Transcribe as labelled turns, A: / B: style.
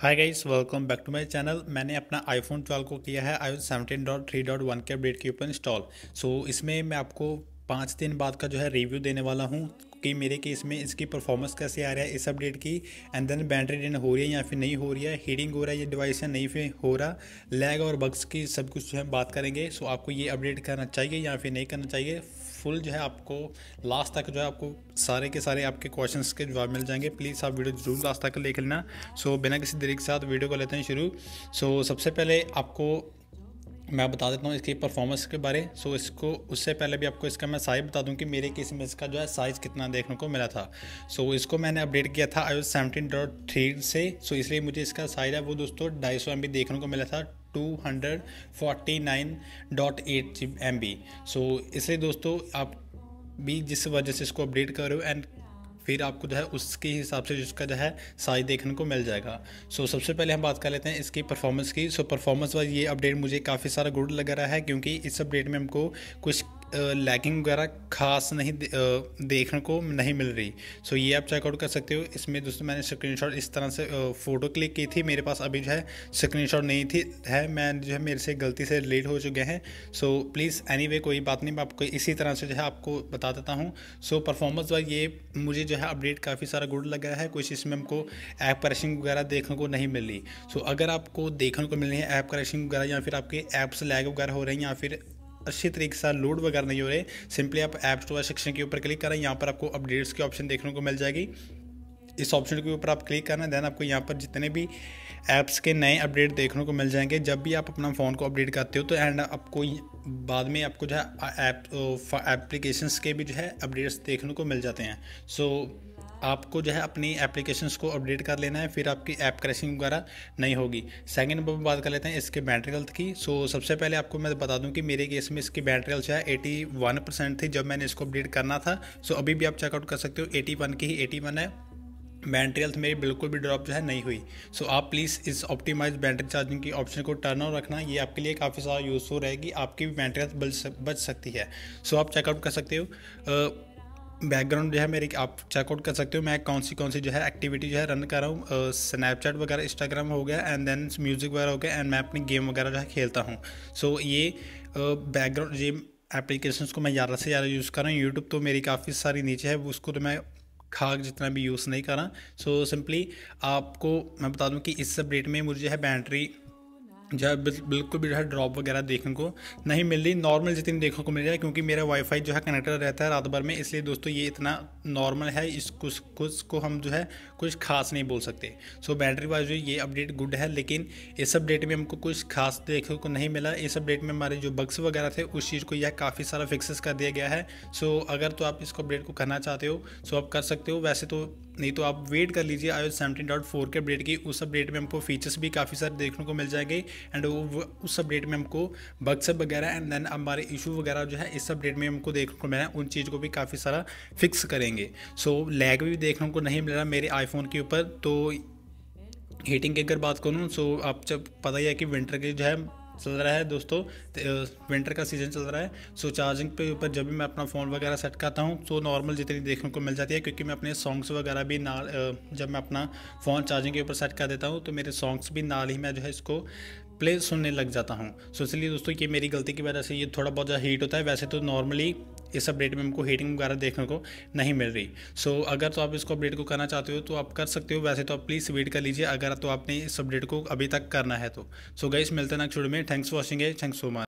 A: hi guys welcome back to my channel मैंने अपना iPhone 12 को किया है I seventeen dot three dot one के अपडेट के ऊपर इंस्टॉल सो इसमें मैं आपको पाँच दिन बाद का जो है रिव्यू देने वाला हूँ कि मेरे केस में इसकी परफॉर्मेंस कैसे आ रहा है इस अपडेट की एंड देन बैटरी ड्रेन हो रही है या फिर नहीं हो रही है हीटिंग हो रहा है ये डिवाइस या नहीं फिर हो रहा लैग और बग्स की सब कुछ जो है बात करेंगे सो आपको ये अपडेट करना चाहिए या फिर नहीं करना चाहिए फुल जो है आपको लास्ट तक जो है आपको सारे के सारे आपके क्वेश्चन के जवाब मिल जाएंगे प्लीज़ आप वीडियो जरूर लास्ट तक देख लेना सो बिना किसी देरी के साथ वीडियो को लेते हैं शुरू सो सबसे पहले आपको मैं बता देता हूँ इसकी परफॉर्मेंस के बारे सो इसको उससे पहले भी आपको इसका मैं साइज़ बता दूँ कि मेरे केस में इसका जो है साइज़ कितना देखने को मिला था सो so, इसको मैंने अपडेट किया था आई सेवनटीन डॉट थ्री से सो so, इसलिए मुझे इसका साइज़ है वो दोस्तों ढाई सौ एम बी देखने को मिला था two hundred forty nine dot G M B so इसलिए दोस्तों आप भी जिस वजह से इसको अपडेट कर रहे हो एंड फिर आपको जो है उसके हिसाब से उसका जो है साइज देखने को मिल जाएगा सो so, सबसे पहले हम बात कर लेते हैं इसकी परफॉर्मेंस की सो परफॉर्मेंस वाइज ये अपडेट मुझे काफ़ी सारा गुड लग रहा है क्योंकि इस अपडेट में हमको कुछ लैगिंग वगैरह खास नहीं देखने को नहीं मिल रही सो ये आप चेकआउट कर सकते हो इसमें दोस्तों मैंने स्क्रीनशॉट इस तरह से फ़ोटो क्लिक की थी मेरे पास अभी जो है स्क्रीनशॉट नहीं थी है मैं जो है मेरे से गलती से लेट हो चुके हैं सो प्लीज़ एनी वे कोई बात नहीं मैं आपको इसी तरह से जो है आपको बता देता हूँ सो परफॉर्मेंस वाइज ये मुझे जो है अपडेट काफ़ी सारा गुड लग रहा है कुछ इसमें हमको ऐप क्रैशिंग वगैरह देखने को नहीं मिल रही सो अगर आपको देखने को मिल रही है ऐप क्रैशिंग वगैरह या फिर आपके ऐप्स लैग वगैरह हो रही हैं या फिर अच्छे तरीके से लोड वगैरह नहीं हो रहे सिंपली आप ऐप स्टोर सेक्शन के ऊपर क्लिक करें यहाँ पर आपको अपडेट्स के ऑप्शन देखने को मिल जाएगी इस ऑप्शन के ऊपर आप क्लिक करना देन आपको यहाँ पर जितने भी ऐप्स के नए अपडेट देखने को मिल जाएंगे जब भी आप अपना फ़ोन को अपडेट करते हो तो एंड आपको बाद में आपको जो है ऐप एप्लीकेशंस के भी जो है अपडेट्स देखने को मिल जाते हैं सो so, आपको जो है अपनी एप्लीकेशंस को अपडेट कर लेना है फिर आपकी ऐप क्रैशिंग वगैरह नहीं होगी सेकंड नंबर पर बात कर लेते हैं इसके बैटरी हेल्थ की सो so, सबसे पहले आपको मैं बता दूं कि मेरे केस में इसकी बैटरी हेल्थ है एटी वन परसेंट थी जब मैंने इसको अपडेट करना था सो so, अभी भी आप चेकआउट कर सकते हो एटी वन की ही एटी वन है बैटरी हेल्थ मेरी बिल्कुल भी ड्रॉप जो है नहीं हुई सो so, आप प्लीज़ इस ऑप्टिमाइज बैटरी चार्जिंग की ऑप्शन को टर्न ऑन रखना ये आपके लिए काफ़ी सारा यूज़फुल रहेगी आपकी भी बैटरी हेल्थ बच सकती है सो so, आप चेकआउट कर सकते हो बैकग्राउंड जो है मेरी आप चेकआउट कर सकते हो मैं कौन सी कौन सी जो है एक्टिविटी जो है रन कर रहा हूँ स्नैपचैट वगैरह इंस्टाग्राम हो गया एंड देन म्यूज़िक वगैरह हो गया एंड मैं अपनी गेम वगैरह जो है खेलता हूँ सो so, ये बैकग्राउंड ये एप्लीकेशन को मैं ज़्यादा से ज़्यादा यूज़ कर रहा हूँ यूट्यूब तो मेरी काफ़ी सारी नीचे है उसको तो मैं खाक जितना भी यूज़ नहीं कर रहा सो so, सिंपली आपको मैं बता दूँ कि इस सब डेट में मुझे है बैटरी जो है बिल्कुल भी जो है ड्रॉप वगैरह देखने को नहीं मिल रही नॉर्मल जितनी देखने को मिल रहा है क्योंकि मेरा वाईफाई जो है कनेक्टेड रहता है रात भर में इसलिए दोस्तों ये इतना नॉर्मल है इस कुछ कुछ को हम जो है कुछ खास नहीं बोल सकते सो बैटरी वाइज ये अपडेट गुड है लेकिन इस अपडेट में हमको कुछ खास देखने को नहीं मिला इस अपडेट में हमारे जो बग्स वगैरह थे उस चीज़ को यह काफ़ी सारा फिक्सेस कर दिया गया है सो अगर तो आप इसको अपडेट को करना चाहते हो सो आप कर सकते हो वैसे तो नहीं तो आप वेट कर लीजिए आयो सेवनटीन डॉट फोर के अपडेट की उस अपडेट में हमको फीचर्स भी काफ़ी सारे देखने को मिल जाएंगे एंड उस अपडेट में हमको बग्स वगैरह एंड देन हमारे इशू वगैरह जो है इस अपडेट में हमको देखने को मिला उन चीज़ को भी काफ़ी सारा फिक्स करेंगे सो so, लैग भी देखने को नहीं मिल रहा मेरे आईफोन के ऊपर तो हीटिंग की अगर बात करूँ सो so आप जब पता ही है कि विंटर के जो है चल रहा है दोस्तों विंटर का सीज़न चल रहा है सो चार्जिंग पे ऊपर जब भी मैं अपना फ़ोन वगैरह सेट करता हूँ तो नॉर्मल जितनी देखने को मिल जाती है क्योंकि मैं अपने सॉन्ग्स वगैरह भी ना जब मैं अपना फ़ोन चार्जिंग के ऊपर सेट कर देता हूँ तो मेरे सॉन्ग्स भी नाल ही मैं जो है इसको प्ले सुनने लग जाता हूँ सो इसलिए दोस्तों ये मेरी गलती की वजह से ये थोड़ा बहुत ज़्यादा हीट होता है वैसे तो नॉर्मली इस अपडेट में हमको हीटिंग वगैरह देखने को नहीं मिल रही सो so, अगर तो आप इसको अपडेट को करना चाहते हो तो आप कर सकते हो वैसे तो आप प्लीज़ वेट कर लीजिए अगर तो आपने इस अपडेट को अभी तक करना है तो सो so, गाइस मिलते हैं छोड़ में थैंक्स वॉचिंग है थैंक्स सो मच